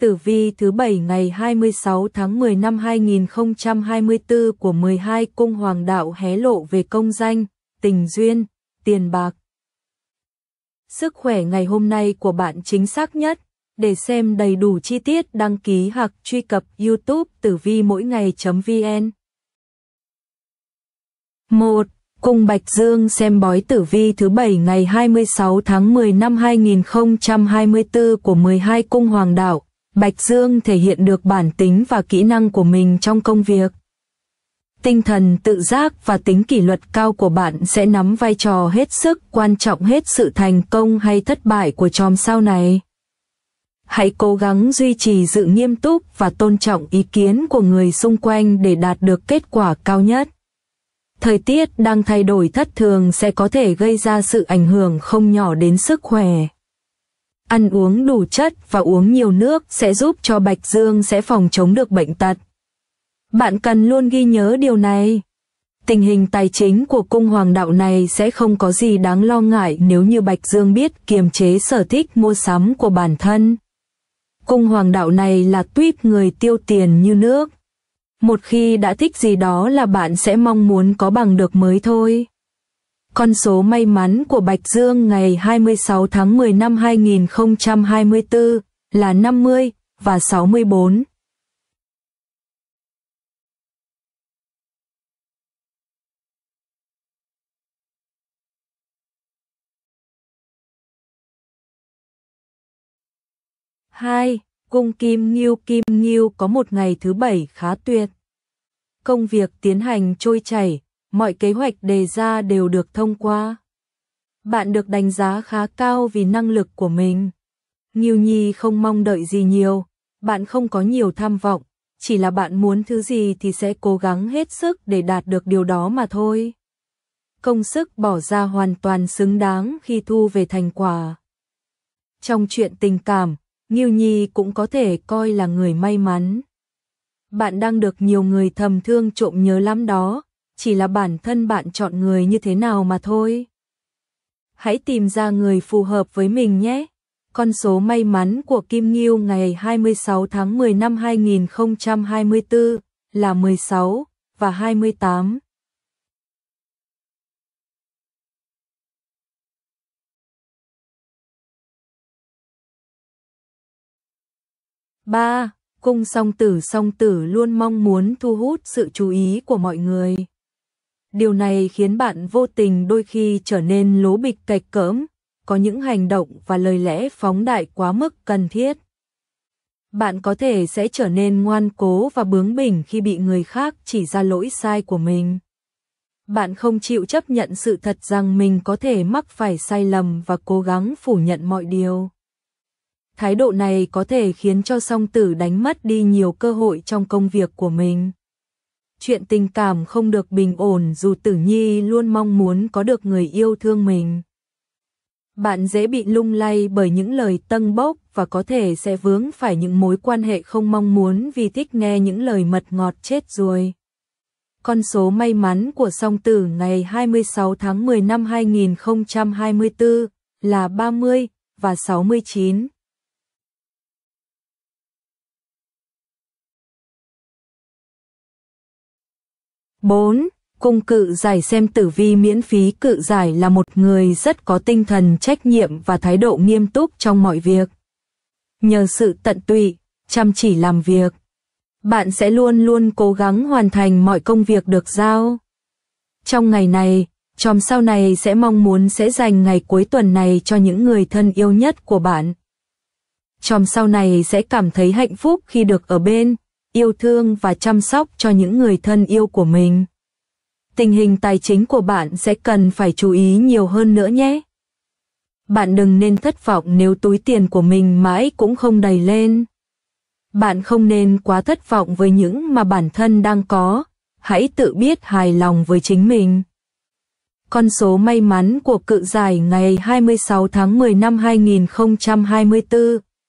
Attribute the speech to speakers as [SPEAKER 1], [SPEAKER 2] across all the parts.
[SPEAKER 1] tử vi thứ bảy ngày 26 tháng 10 năm 2024 của 12 cung hoàng đạo hé lộ về công danh, tình duyên, tiền bạc. Sức khỏe ngày hôm nay của bạn chính xác nhất. Để xem đầy đủ chi tiết đăng ký hoặc truy cập youtube tử vi mỗi ngày.vn 1. Cung Bạch Dương xem bói tử vi thứ 7 ngày 26 tháng 10 năm 2024 của 12 cung hoàng đạo Bạch Dương thể hiện được bản tính và kỹ năng của mình trong công việc. Tinh thần tự giác và tính kỷ luật cao của bạn sẽ nắm vai trò hết sức quan trọng hết sự thành công hay thất bại của chòm sao này. Hãy cố gắng duy trì sự nghiêm túc và tôn trọng ý kiến của người xung quanh để đạt được kết quả cao nhất. Thời tiết đang thay đổi thất thường sẽ có thể gây ra sự ảnh hưởng không nhỏ đến sức khỏe. Ăn uống đủ chất và uống nhiều nước sẽ giúp cho Bạch Dương sẽ phòng chống được bệnh tật. Bạn cần luôn ghi nhớ điều này. Tình hình tài chính của cung hoàng đạo này sẽ không có gì đáng lo ngại nếu như Bạch Dương biết kiềm chế sở thích mua sắm của bản thân. Cung hoàng đạo này là tuyết người tiêu tiền như nước. Một khi đã thích gì đó là bạn sẽ mong muốn có bằng được mới thôi. Con số may mắn của Bạch Dương ngày 26 tháng 10 năm 2024 là 50 và 64. hai Cung Kim Nghiêu Kim Nghiêu có một ngày thứ bảy khá tuyệt. Công việc tiến hành trôi chảy, mọi kế hoạch đề ra đều được thông qua. Bạn được đánh giá khá cao vì năng lực của mình. Nghiêu Nhi không mong đợi gì nhiều, bạn không có nhiều tham vọng, chỉ là bạn muốn thứ gì thì sẽ cố gắng hết sức để đạt được điều đó mà thôi. Công sức bỏ ra hoàn toàn xứng đáng khi thu về thành quả. Trong chuyện tình cảm, Nghiêu Nhi cũng có thể coi là người may mắn. Bạn đang được nhiều người thầm thương trộm nhớ lắm đó, chỉ là bản thân bạn chọn người như thế nào mà thôi. Hãy tìm ra người phù hợp với mình nhé. Con số may mắn của Kim Ngưu ngày 26 tháng 10 năm 2024 là 16 và 28. ba Cung song tử song tử luôn mong muốn thu hút sự chú ý của mọi người. Điều này khiến bạn vô tình đôi khi trở nên lố bịch cạch cỡm, có những hành động và lời lẽ phóng đại quá mức cần thiết. Bạn có thể sẽ trở nên ngoan cố và bướng bỉnh khi bị người khác chỉ ra lỗi sai của mình. Bạn không chịu chấp nhận sự thật rằng mình có thể mắc phải sai lầm và cố gắng phủ nhận mọi điều. Thái độ này có thể khiến cho song tử đánh mất đi nhiều cơ hội trong công việc của mình chuyện tình cảm không được bình ổn dù Tử Nhi luôn mong muốn có được người yêu thương mình. Bạn dễ bị lung lay bởi những lời tâng bốc và có thể sẽ vướng phải những mối quan hệ không mong muốn vì thích nghe những lời mật ngọt chết ruồi. Con số may mắn của song tử ngày 26 tháng 10 năm 2024 là 30 và 69. 4. Cung cự giải xem tử vi miễn phí cự giải là một người rất có tinh thần trách nhiệm và thái độ nghiêm túc trong mọi việc. Nhờ sự tận tụy, chăm chỉ làm việc, bạn sẽ luôn luôn cố gắng hoàn thành mọi công việc được giao. Trong ngày này, chòm sau này sẽ mong muốn sẽ dành ngày cuối tuần này cho những người thân yêu nhất của bạn. Chòm sau này sẽ cảm thấy hạnh phúc khi được ở bên, yêu thương và chăm sóc cho những người thân yêu của mình. Tình hình tài chính của bạn sẽ cần phải chú ý nhiều hơn nữa nhé. Bạn đừng nên thất vọng nếu túi tiền của mình mãi cũng không đầy lên. Bạn không nên quá thất vọng với những mà bản thân đang có, hãy tự biết hài lòng với chính mình. Con số may mắn của cự giải ngày 26 tháng 10 năm 2024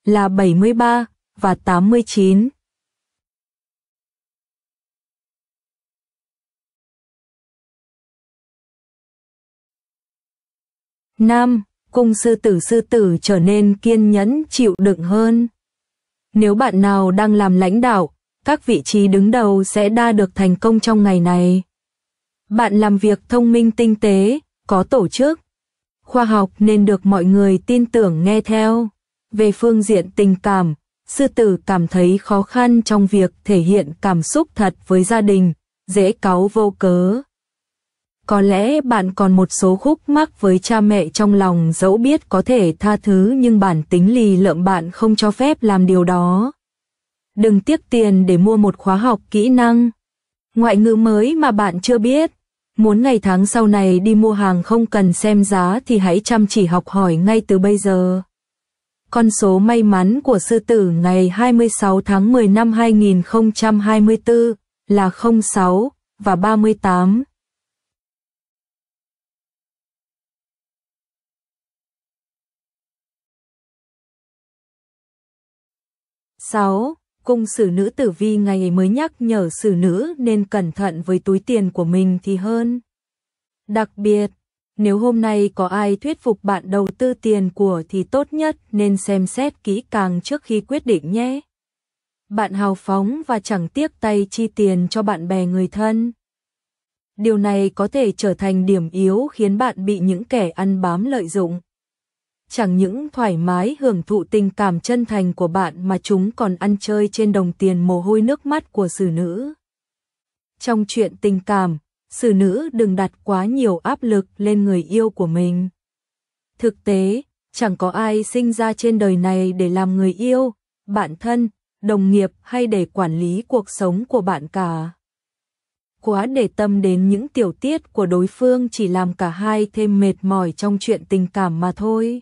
[SPEAKER 1] là 73 và 89. Nam, cung sư tử sư tử trở nên kiên nhẫn chịu đựng hơn. Nếu bạn nào đang làm lãnh đạo, các vị trí đứng đầu sẽ đa được thành công trong ngày này. Bạn làm việc thông minh tinh tế, có tổ chức. Khoa học nên được mọi người tin tưởng nghe theo. Về phương diện tình cảm, sư tử cảm thấy khó khăn trong việc thể hiện cảm xúc thật với gia đình, dễ cáu vô cớ. Có lẽ bạn còn một số khúc mắc với cha mẹ trong lòng dẫu biết có thể tha thứ nhưng bản tính lì lợm bạn không cho phép làm điều đó. Đừng tiếc tiền để mua một khóa học kỹ năng, ngoại ngữ mới mà bạn chưa biết. Muốn ngày tháng sau này đi mua hàng không cần xem giá thì hãy chăm chỉ học hỏi ngay từ bây giờ. Con số may mắn của sư tử ngày 26 tháng 10 năm 2024 là 06 và 38. 6. Cung xử nữ tử vi ngày ấy mới nhắc nhở xử nữ nên cẩn thận với túi tiền của mình thì hơn. Đặc biệt, nếu hôm nay có ai thuyết phục bạn đầu tư tiền của thì tốt nhất nên xem xét kỹ càng trước khi quyết định nhé. Bạn hào phóng và chẳng tiếc tay chi tiền cho bạn bè người thân. Điều này có thể trở thành điểm yếu khiến bạn bị những kẻ ăn bám lợi dụng chẳng những thoải mái hưởng thụ tình cảm chân thành của bạn mà chúng còn ăn chơi trên đồng tiền mồ hôi nước mắt của xử nữ. Trong chuyện tình cảm, xử nữ đừng đặt quá nhiều áp lực lên người yêu của mình. Thực tế, chẳng có ai sinh ra trên đời này để làm người yêu, bạn thân, đồng nghiệp hay để quản lý cuộc sống của bạn cả. Quá để tâm đến những tiểu tiết của đối phương chỉ làm cả hai thêm mệt mỏi trong chuyện tình cảm mà thôi.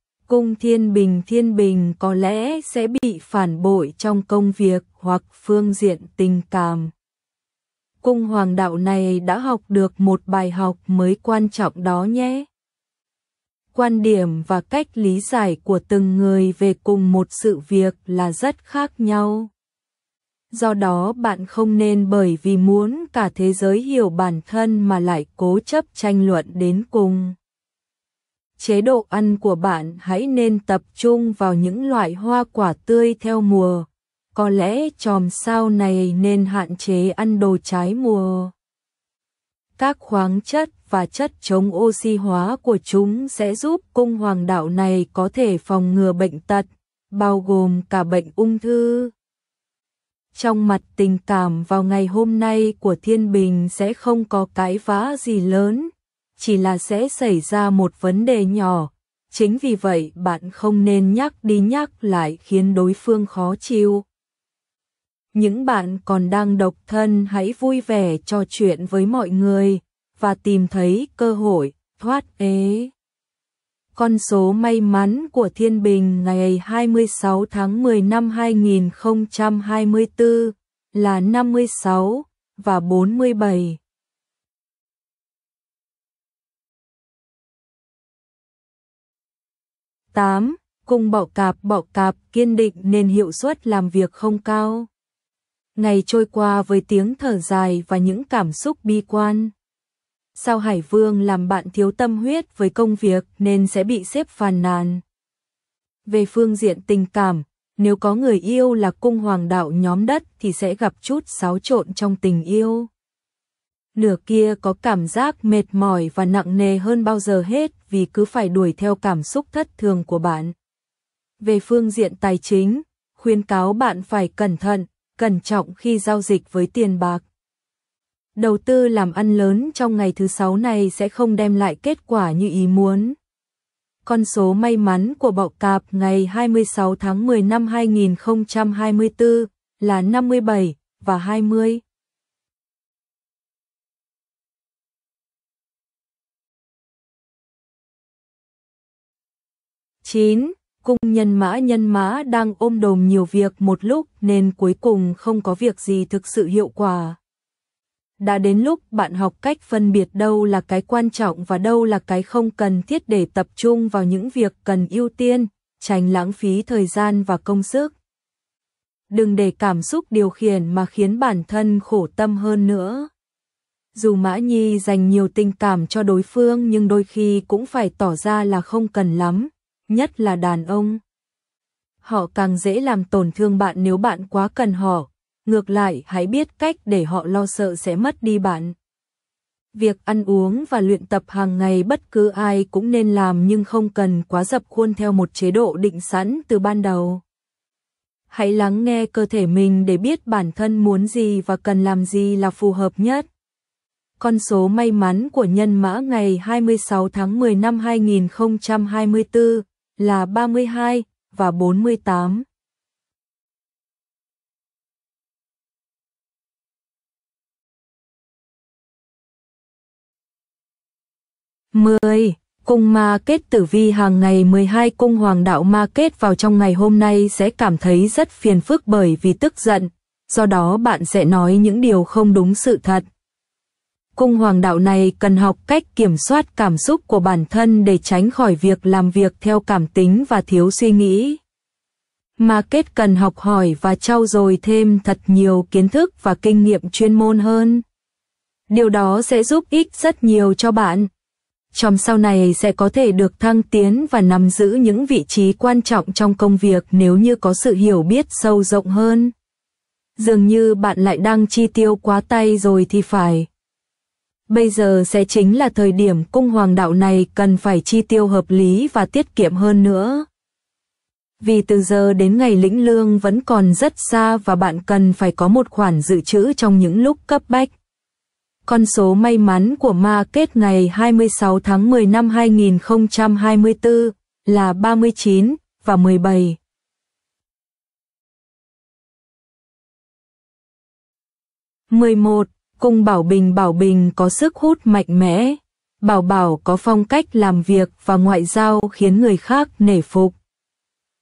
[SPEAKER 1] cung thiên bình thiên bình có lẽ sẽ bị phản bội trong công việc hoặc phương diện tình cảm. Cung hoàng đạo này đã học được một bài học mới quan trọng đó nhé. Quan điểm và cách lý giải của từng người về cùng một sự việc là rất khác nhau. Do đó bạn không nên bởi vì muốn cả thế giới hiểu bản thân mà lại cố chấp tranh luận đến cùng chế độ ăn của bạn hãy nên tập trung vào những loại hoa quả tươi theo mùa. Có lẽ chòm sao này nên hạn chế ăn đồ trái mùa. Các khoáng chất và chất chống oxy hóa của chúng sẽ giúp cung hoàng đạo này có thể phòng ngừa bệnh tật, bao gồm cả bệnh ung thư. Trong mặt tình cảm vào ngày hôm nay của Thiên Bình sẽ không có cái vã gì lớn, chỉ là sẽ xảy ra một vấn đề nhỏ. Chính vì vậy bạn không nên nhắc đi nhắc lại khiến đối phương khó chịu. Những bạn còn đang độc thân hãy vui vẻ trò chuyện với mọi người và tìm thấy cơ hội thoát ế. Con số may mắn của Thiên Bình ngày 26 tháng 10 năm 2024 là 56 và 47.
[SPEAKER 2] 8. Cùng
[SPEAKER 1] bọ cạp bọ cạp kiên định nên hiệu suất làm việc không cao. Ngày trôi qua với tiếng thở dài và những cảm xúc bi quan. Sao Hải Vương làm bạn thiếu tâm huyết với công việc nên sẽ bị xếp phàn nàn. Về phương diện tình cảm, nếu có người yêu là cung hoàng đạo nhóm đất thì sẽ gặp chút xáo trộn trong tình yêu nửa kia có cảm giác mệt mỏi và nặng nề hơn bao giờ hết vì cứ phải đuổi theo cảm xúc thất thường của bạn. Về phương diện tài chính, khuyên cáo bạn phải cẩn thận, cẩn trọng khi giao dịch với tiền bạc. Đầu tư làm ăn lớn trong ngày thứ sáu này sẽ không đem lại kết quả như ý muốn. Con số may mắn của bọ cạp ngày 26 tháng 10 năm 2024 là 57 và 20.
[SPEAKER 2] 9. Cung
[SPEAKER 1] nhân mã nhân mã đang ôm đồm nhiều việc một lúc nên cuối cùng không có việc gì thực sự hiệu quả. Đã đến lúc bạn học cách phân biệt đâu là cái quan trọng và đâu là cái không cần thiết để tập trung vào những việc cần ưu tiên, tránh lãng phí thời gian và công sức. Đừng để cảm xúc điều khiển mà khiến bản thân khổ tâm hơn nữa. Dù Mã Nhi dành nhiều tình cảm cho đối phương nhưng đôi khi cũng phải tỏ ra là không cần lắm nhất là đàn ông. Họ càng dễ làm tổn thương bạn nếu bạn quá cần họ, ngược lại hãy biết cách để họ lo sợ sẽ mất đi bạn. Việc ăn uống và luyện tập hàng ngày bất cứ ai cũng nên làm nhưng không cần quá dập khuôn theo một chế độ định sẵn từ ban đầu. Hãy lắng nghe cơ thể mình để biết bản thân muốn gì và cần làm gì là phù hợp nhất. Con số may mắn của nhân mã ngày 26 tháng 10 năm 2024 là 32 và 48. mười Cung ma kết tử vi hàng ngày 12 cung hoàng đạo ma kết vào trong ngày hôm nay sẽ cảm thấy rất phiền phức bởi vì tức giận, do đó bạn sẽ nói những điều không đúng sự thật. Cung hoàng đạo này cần học cách kiểm soát cảm xúc của bản thân để tránh khỏi việc làm việc theo cảm tính và thiếu suy nghĩ. Mà kết cần học hỏi và trau dồi thêm thật nhiều kiến thức và kinh nghiệm chuyên môn hơn. Điều đó sẽ giúp ích rất nhiều cho bạn. Trong sau này sẽ có thể được thăng tiến và nắm giữ những vị trí quan trọng trong công việc nếu như có sự hiểu biết sâu rộng hơn. Dường như bạn lại đang chi tiêu quá tay rồi thì phải. Bây giờ sẽ chính là thời điểm cung hoàng đạo này cần phải chi tiêu hợp lý và tiết kiệm hơn nữa. Vì từ giờ đến ngày lĩnh lương vẫn còn rất xa và bạn cần phải có một khoản dự trữ trong những lúc cấp bách. Con số may mắn của ma kết ngày 26 tháng 10 năm 2024 là 39 và
[SPEAKER 2] 17.
[SPEAKER 1] mười một Cùng Bảo Bình Bảo Bình có sức hút mạnh mẽ. Bảo Bảo có phong cách làm việc và ngoại giao khiến người khác nể phục.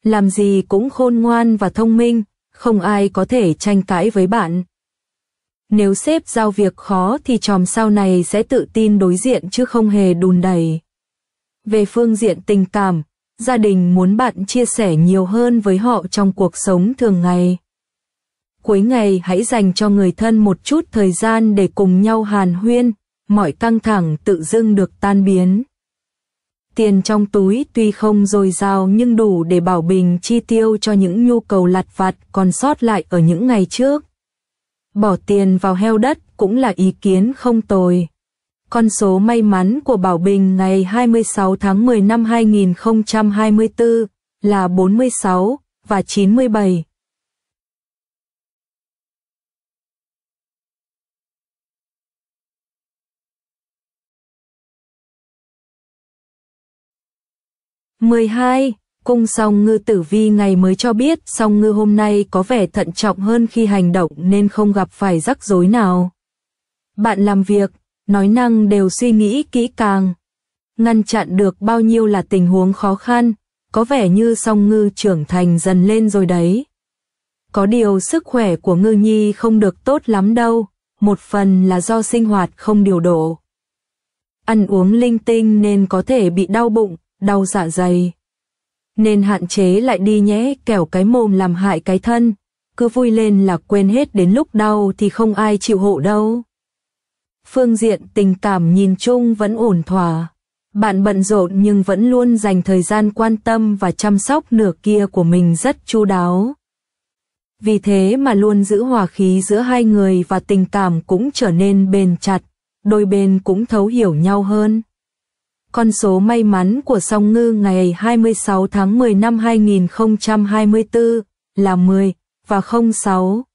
[SPEAKER 1] Làm gì cũng khôn ngoan và thông minh, không ai có thể tranh cãi với bạn. Nếu sếp giao việc khó thì chòm sau này sẽ tự tin đối diện chứ không hề đùn đẩy. Về phương diện tình cảm, gia đình muốn bạn chia sẻ nhiều hơn với họ trong cuộc sống thường ngày. Cuối ngày hãy dành cho người thân một chút thời gian để cùng nhau hàn huyên, mọi căng thẳng tự dưng được tan biến. Tiền trong túi tuy không dồi dào nhưng đủ để bảo bình chi tiêu cho những nhu cầu lặt vặt còn sót lại ở những ngày trước. Bỏ tiền vào heo đất cũng là ý kiến không tồi. Con số may mắn của Bảo Bình ngày 26 tháng 10 năm 2024 là 46 và 97.
[SPEAKER 2] 12. Cung song ngư
[SPEAKER 1] tử vi ngày mới cho biết song ngư hôm nay có vẻ thận trọng hơn khi hành động nên không gặp phải rắc rối nào. Bạn làm việc, nói năng đều suy nghĩ kỹ càng. Ngăn chặn được bao nhiêu là tình huống khó khăn, có vẻ như song ngư trưởng thành dần lên rồi đấy. Có điều sức khỏe của ngư nhi không được tốt lắm đâu, một phần là do sinh hoạt không điều độ. Ăn uống linh tinh nên có thể bị đau bụng, đau dạ dày. Nên hạn chế lại đi nhé, kẻo cái mồm làm hại cái thân. Cứ vui lên là quên hết đến lúc đau thì không ai chịu hộ đâu. Phương diện tình cảm nhìn chung vẫn ổn thỏa. Bạn bận rộn nhưng vẫn luôn dành thời gian quan tâm và chăm sóc nửa kia của mình rất chu đáo. Vì thế mà luôn giữ hòa khí giữa hai người và tình cảm cũng trở nên bền chặt, đôi bên cũng thấu hiểu nhau hơn. Con số may mắn của song ngư ngày 26 tháng 10 năm 2024 là 10 và 06.